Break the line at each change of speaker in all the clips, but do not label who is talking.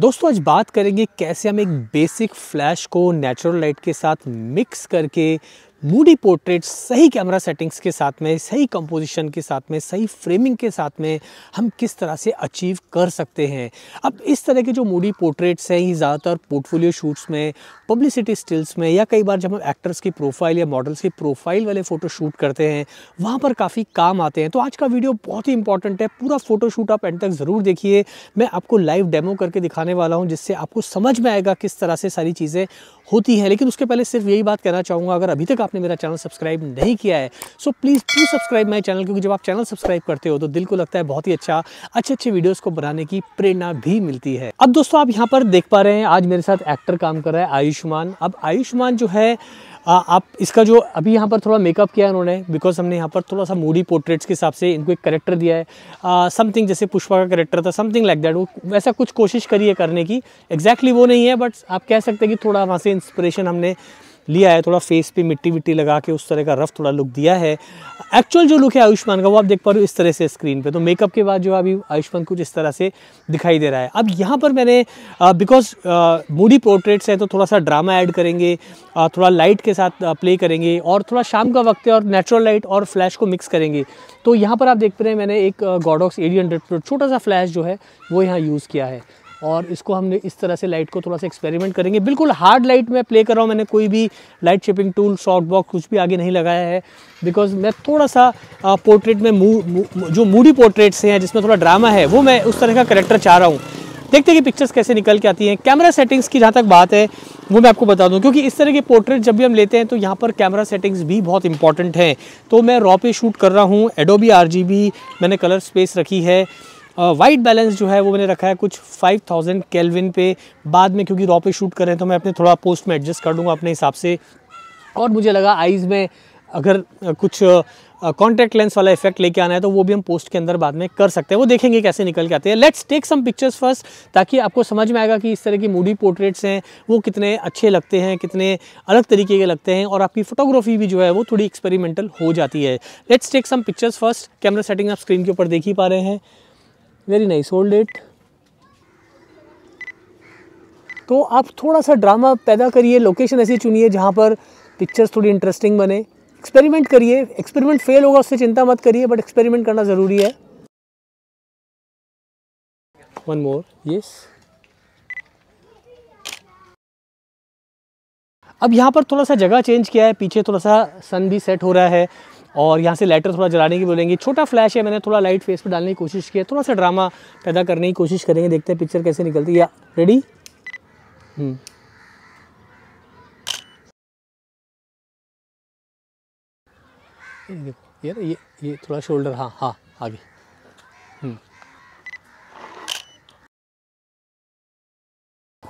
दोस्तों आज बात करेंगे कैसे हम एक बेसिक फ्लैश को नेचुरल लाइट के साथ मिक्स करके मूडी पोर्ट्रेट सही कैमरा सेटिंग्स के साथ में सही कंपोजिशन के साथ में सही फ्रेमिंग के साथ में हम किस तरह से अचीव कर सकते हैं अब इस तरह के जो मूडी पोर्ट्रेट्स हैं ये ज़्यादातर पोर्टफोलियो शूट्स में पब्लिसिटी स्टिल्स में या कई बार जब हम एक्टर्स की प्रोफाइल या मॉडल्स की प्रोफाइल वाले फ़ोटो शूट करते हैं वहाँ पर काफ़ी काम आते हैं तो आज का वीडियो बहुत ही इंपॉर्टेंट है पूरा फ़ोटो शूट आप एंड तक ज़रूर देखिए मैं आपको लाइव डेमो करके दिखाने वाला हूँ जिससे आपको समझ में आएगा किस तरह से सारी चीज़ें होती हैं लेकिन उसके पहले सिर्फ यही बात कहना चाहूँगा अगर अभी तक आप आपने मेरा चैनल सब्सक्राइब नहीं किया है so please to subscribe my channel क्योंकि जब आप चैनल सब्सक्राइब करते हो तो दिल को लगता है बहुत ही अच्छा अच्छे अच्छे वीडियोज़ को बनाने की प्रेरणा भी मिलती है अब दोस्तों आप यहाँ पर देख पा रहे हैं आज मेरे साथ एक्टर काम कर रहा है आयुष्मान अब आयुष्मान जो है आ, आप इसका जो अभी यहाँ पर थोड़ा मेकअप किया उन्होंने बिकॉज हमने यहाँ पर थोड़ा सा मूडी पोर्ट्रेट्स के हिसाब से इनको एक करेक्टर दिया है समथिंग जैसे पुष्पा का करेक्टर था समथिंग लाइक दैट वो वैसा कुछ कोशिश करी है करने की एग्जैक्टली exactly वो नहीं है बट आप कह सकते हैं कि थोड़ा वहाँ से इंस्पिरेशन हमने लिया है थोड़ा फेस पे मिट्टी विट्टी लगा के उस तरह का रफ थोड़ा लुक दिया है एक्चुअल जो लुक है आयुष्मान का वो आप देख पा रहे हो इस तरह से स्क्रीन पे तो मेकअप के बाद जो अभी आयुष्मान कुछ इस तरह से दिखाई दे रहा है अब यहाँ पर मैंने बिकॉज मूडी पोर्ट्रेट्स हैं तो थोड़ा सा ड्रामा ऐड करेंगे आ, थोड़ा लाइट के साथ प्ले करेंगे और थोड़ा शाम का वक्त है और नेचुरल लाइट और फ्लैश को मिक्स करेंगे तो यहाँ पर आप देख पा रहे हैं मैंने एक गॉडॉक्स एडी हंड्रेड छोटा सा फ्लैश जो है वो यहाँ यूज़ किया है और इसको हमने इस तरह से लाइट को थोड़ा सा एक्सपेरिमेंट करेंगे बिल्कुल हार्ड लाइट में प्ले कर रहा हूँ मैंने कोई भी light shaping tool soft box कुछ भी आगे नहीं लगाया है बिकॉज मैं थोड़ा सा पोर्ट्रेट में मू, मू, जो मूडी पोर्ट्रेट्स हैं जिसमें थोड़ा ड्रामा है वो मैं उस तरह का करेक्टर चाह रहा हूँ देखते हैं कि पिक्चर्स कैसे निकल के आती हैं कैमरा सेटिंग्स की जहाँ तक बात है वो मैं आपको बता दूं क्योंकि इस तरह के पोर्ट्रेट जब भी हम लेते हैं तो यहाँ पर कैमरा सेटिंग्स भी बहुत इंपॉर्टेंट हैं तो मैं रॉ पे शूट कर रहा हूँ एडोबी आर मैंने कलर स्पेस रखी है वाइट बैलेंस जो है वो मैंने रखा है कुछ 5000 थाउजेंड केल्विन पे बाद में क्योंकि रॉ पे शूट कर रहे हैं तो मैं अपने थोड़ा पोस्ट में एडजस्ट कर लूँगा अपने हिसाब से और मुझे लगा आइज़ में अगर कुछ कॉन्टैक्ट लेंस वाला इफेक्ट लेके आना है तो वो भी हम पोस्ट के अंदर बाद में कर सकते हैं वो देखेंगे कैसे निकल के आते हैं let's take some pictures first ताकि आपको समझ में आएगा कि इस तरह की मूडी पोर्ट्रेट्स हैं वो कितने अच्छे लगते हैं कितने अलग तरीके के लगते हैं और आपकी फोटोग्राफी भी जो है वो थोड़ी एक्सपेरिमेंटल हो जाती है let's take some pictures first camera setting आप स्क्रीन के ऊपर देख ही पा रहे हैं वेरी नाइस होल्ड इट तो आप थोड़ा सा ड्रामा पैदा करिए लोकेशन ऐसी चुनिए जहाँ पर पिक्चर्स थोड़ी इंटरेस्टिंग बने एक्सपेरिमेंट करिए एक्सपेरिमेंट फेल होगा उससे चिंता मत करिए बट एक्सपेरिमेंट करना ज़रूरी है वन मोर यस अब यहाँ पर थोड़ा सा जगह चेंज किया है पीछे थोड़ा सा सन भी सेट हो रहा है और यहाँ से लाइटर थोड़ा जलाने की बोलेंगे छोटा फ्लैश है मैंने थोड़ा लाइट फेस पर डालने की कोशिश की है थोड़ा सा ड्रामा पैदा करने की कोशिश करेंगे देखते हैं पिक्चर कैसे निकलती है रेडी हम्म। देखो ये ये थोड़ा शोल्डर हाँ हाँ आगे हम्म।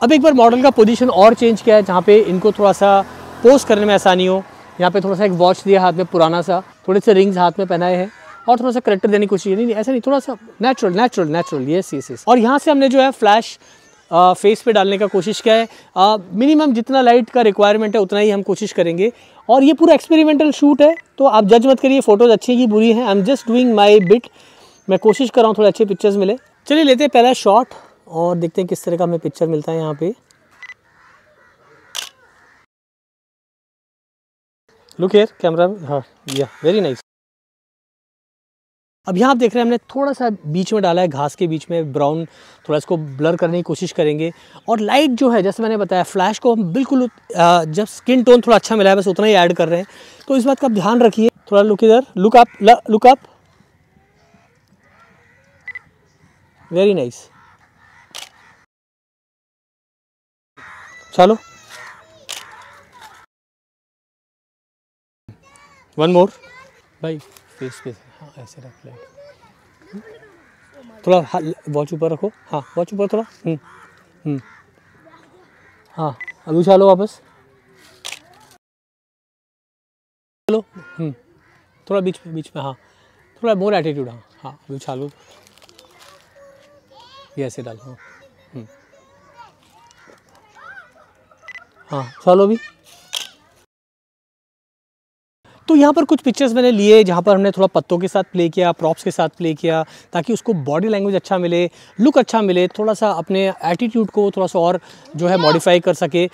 अब एक बार मॉडल का पोजीशन और चेंज किया है जहाँ पे इनको थोड़ा सा पोस्ट करने में आसानी हो यहाँ पे थोड़ा सा एक वॉच दिया हाथ में पुराना सा थोड़े से रिंग्स हाथ में पहनाए हैं और थोड़ा सा करेक्टर देने की कोशिश नहीं, ऐसा नहीं थोड़ा सा नेचुरल नेचुरल नेचुरल ये सी सी और यहाँ से हमने जो है फ्लैश फेस पे डालने का कोशिश किया है मिनिमम जितना लाइट का रिक्वायरमेंट है उतना ही हम कोशिश करेंगे और ये पूरा एक्सपेरिमेंटल शूट है तो आप जज मत करिए फ़ोटोज़ अच्छी की बुरी हैं I am just doing my bit मैं कोशिश कर रहा हूँ थोड़े अच्छे पिक्चर्स मिले चलिए लेते हैं पहला शॉट और देखते हैं किस तरह का हमें पिक्चर मिलता है यहाँ पर लुक एयर कैमरा हाँ या वेरी नाइस अब यहाँ आप देख रहे हैं हमने थोड़ा सा बीच में डाला है घास के बीच में ब्राउन थोड़ा इसको ब्लर करने की कोशिश करेंगे और लाइट जो है जैसे मैंने बताया फ्लैश को हम बिल्कुल जब स्किन टोन थोड़ा अच्छा मिला है बस उतना ही ऐड कर रहे हैं तो इस बात का आप ध्यान रखिए थोड़ा लुक इधर look up look up very nice चलो वन मोर भाई फेस पे हाँ ऐसे रख ले थोड़ा वॉच ऊपर रखो हाँ वॉच ऊपर थोड़ा हम्म, हम्म। हाँ उछा लो वापस चलो हम्म। थोड़ा बीच में बीच में हाँ थोड़ा मोर एटीट्यूड हाँ हाँ अभी लो ये ऐसे डालो हाँ हाँ उछालो भी तो यहाँ पर कुछ पिक्चर्स मैंने लिए जहाँ पर हमने थोड़ा पत्तों के साथ प्ले किया प्रॉप्स के साथ प्ले किया ताकि उसको बॉडी लैंग्वेज अच्छा मिले लुक अच्छा मिले थोड़ा सा अपने एटीट्यूड को थोड़ा सा और जो है मॉडिफाई कर सके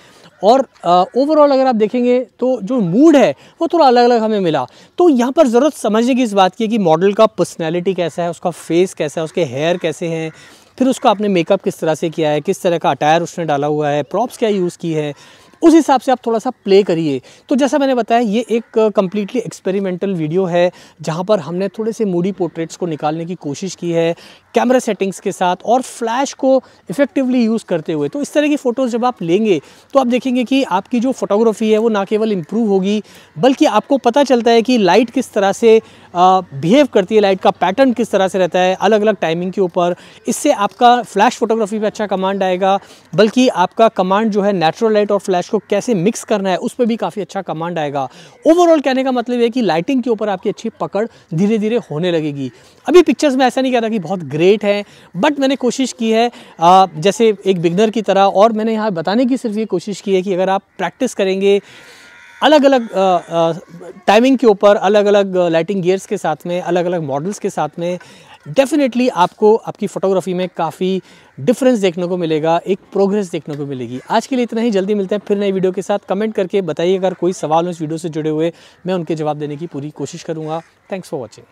और ओवरऑल अगर आप देखेंगे तो जो मूड है वो थोड़ा अलग अलग हमें मिला तो यहाँ पर ज़रूरत समझने की इस बात की कि मॉडल का पर्सनैलिटी कैसा है उसका फेस कैसा है उसके हेयर कैसे हैं फिर उसका आपने मेकअप किस तरह से किया है किस तरह का अटायर उसने डाला हुआ है प्रॉप्स क्या यूज़ की है उस हिसाब से आप थोड़ा सा प्ले करिए तो जैसा मैंने बताया ये एक कम्प्लीटली एक्सपेरिमेंटल वीडियो है जहाँ पर हमने थोड़े से मूडी पोर्ट्रेट्स को निकालने की कोशिश की है कैमरा सेटिंग्स के साथ और फ्लैश को इफेक्टिवली यूज़ करते हुए तो इस तरह की फ़ोटोज़ जब आप लेंगे तो आप देखेंगे कि आपकी जो फोटोग्राफी है वो ना केवल इम्प्रूव होगी बल्कि आपको पता चलता है कि लाइट किस तरह से बिहेव करती है लाइट का पैटर्न किस तरह से रहता है अलग अलग टाइमिंग के ऊपर इससे आपका फ्लैश फोटोग्राफी पर अच्छा कमांड आएगा बल्कि आपका कमांड जो है नेचुरल लाइट और फ्लैश को कैसे मिक्स करना है उस पर भी काफ़ी अच्छा कमांड आएगा ओवरऑल कहने का मतलब है कि लाइटिंग के ऊपर आपकी अच्छी पकड़ धीरे धीरे होने लगेगी अभी पिक्चर्स में ऐसा नहीं कह रहा कि बहुत ग्रेट हैं बट मैंने कोशिश की है आ, जैसे एक बिगनर की तरह और मैंने यहाँ बताने की सिर्फ ये कोशिश की है कि अगर आप प्रैक्टिस करेंगे अलग अलग टाइमिंग के ऊपर अलग अलग लाइटिंग गियर्स के साथ में अलग अलग मॉडल्स के साथ में डेफिनेटली आपको आपकी फ़ोटोग्राफी में काफ़ी डिफरेंस देखने को मिलेगा एक प्रोग्रेस देखने को मिलेगी आज के लिए इतना ही जल्दी मिलते हैं फिर नए वीडियो के साथ कमेंट करके बताइए अगर कोई सवाल हो इस वीडियो से जुड़े हुए मैं उनके जवाब देने की पूरी कोशिश करूँगा थैंक्स फॉर वॉचिंग